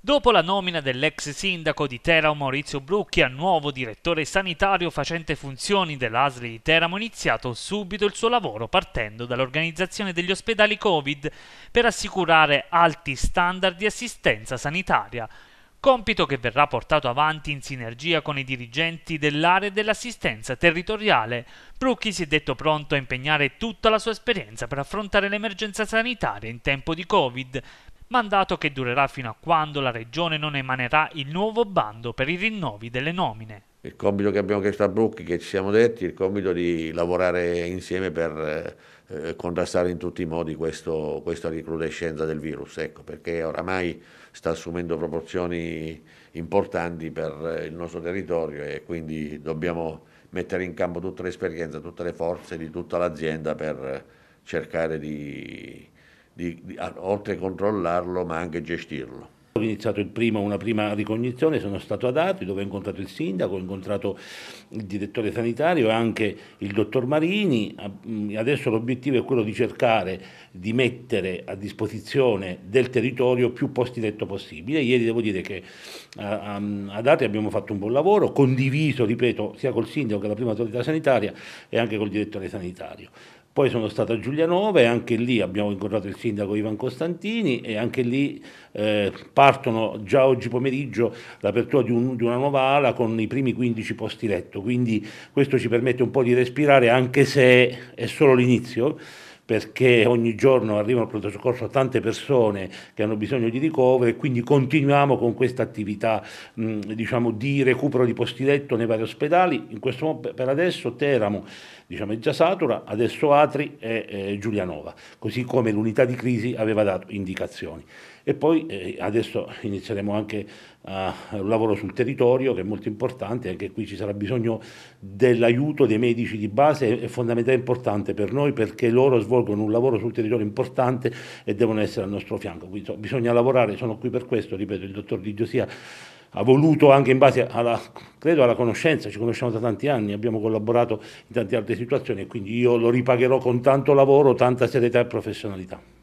Dopo la nomina dell'ex sindaco di Teramo Maurizio Brucchi a nuovo direttore sanitario facente funzioni dell'ASRI di Teramo, è iniziato subito il suo lavoro partendo dall'organizzazione degli ospedali Covid per assicurare alti standard di assistenza sanitaria, compito che verrà portato avanti in sinergia con i dirigenti dell'area dell'assistenza territoriale. Brucchi si è detto pronto a impegnare tutta la sua esperienza per affrontare l'emergenza sanitaria in tempo di Covid, mandato che durerà fino a quando la Regione non emanerà il nuovo bando per i rinnovi delle nomine. Il compito che abbiamo chiesto a Brucchi, che ci siamo detti, è il compito di lavorare insieme per eh, contrastare in tutti i modi questo, questa ricrudescenza del virus, ecco, perché oramai sta assumendo proporzioni importanti per eh, il nostro territorio e quindi dobbiamo mettere in campo tutta l'esperienza, tutte le forze di tutta l'azienda per eh, cercare di di, di, oltre a controllarlo ma anche gestirlo. Ho iniziato primo, una prima ricognizione, sono stato ad Arti dove ho incontrato il sindaco, ho incontrato il direttore sanitario e anche il dottor Marini. Adesso l'obiettivo è quello di cercare di mettere a disposizione del territorio più posti letto possibile. Ieri devo dire che ad Arti abbiamo fatto un buon lavoro, condiviso, ripeto, sia col sindaco che la prima autorità sanitaria e anche col direttore sanitario. Poi sono stato a Giulianova e anche lì abbiamo incontrato il sindaco Ivan Costantini e anche lì eh, partono già oggi pomeriggio l'apertura di, un, di, una nuova ala con i primi 15 posti letto, quindi questo ci permette un po' di respirare anche se è solo l'inizio perché ogni giorno arrivano al pronto soccorso tante persone che hanno bisogno di ricovero e quindi continuiamo con questa attività diciamo, di recupero di posti letto nei vari ospedali. In questo momento per adesso Teramo diciamo, è già satura, adesso Atri e eh, Giulianova, così come l'unità di crisi aveva dato indicazioni. E poi eh, adesso inizieremo anche uh, un lavoro sul territorio che è molto importante, anche qui ci sarà bisogno dell'aiuto dei medici di base, è fondamentale importante per noi perché loro svolgono svolgono un lavoro sul territorio importante e devono essere al nostro fianco. Quindi so, bisogna lavorare, sono qui per questo, ripeto, il dottor Di Giosia ha voluto anche in base alla, credo alla conoscenza, ci conosciamo da tanti anni, abbiamo collaborato in tante altre situazioni e quindi io lo ripagherò con tanto lavoro, tanta serietà e professionalità.